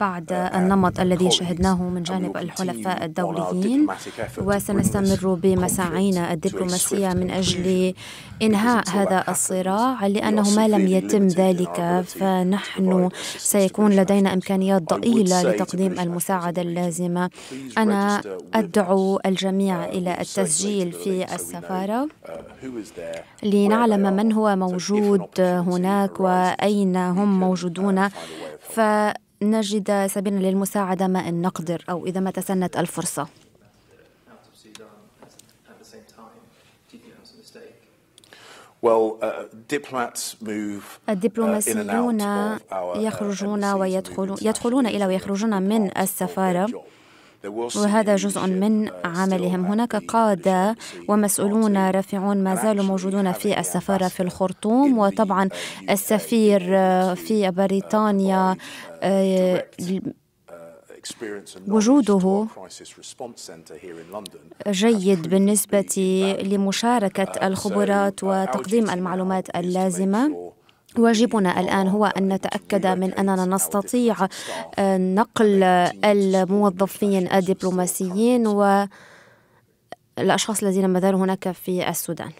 بعد uh, النمط الذي شهدناه من جانب الحلفاء الدوليين وسنستمر بمساعينا الدبلوماسية من أجل إنهاء هذا الصراع لأنه ما لم يتم ذلك فنحن سيكون لدينا إمكانيات ضئيلة لتقديم المساعدة اللازمة أنا أدعو الجميع uh, إلى التسجيل في السفارة uh, لنعلم من هو موجود هناك وأي أين هم موجودون فنجد سبيلا للمساعدة ما إن نقدر أو إذا ما تسنت الفرصة uh, uh, الدبلوماسيون uh, يخرجون ويدخلون يدخلون إلى ويخرجون من السفارة وهذا جزء من عملهم هناك قادة ومسؤولون رافعون ما زالوا موجودون في السفارة في الخرطوم وطبعا السفير آه، في بريطانيا آه، وجوده جيد بالنسبة لمشاركة الخبرات وتقديم المعلومات اللازمة واجبنا الآن هو أن نتأكد من أننا نستطيع آه، نقل الموظفين الدبلوماسيين والأشخاص الذين ما زالوا هناك في السودان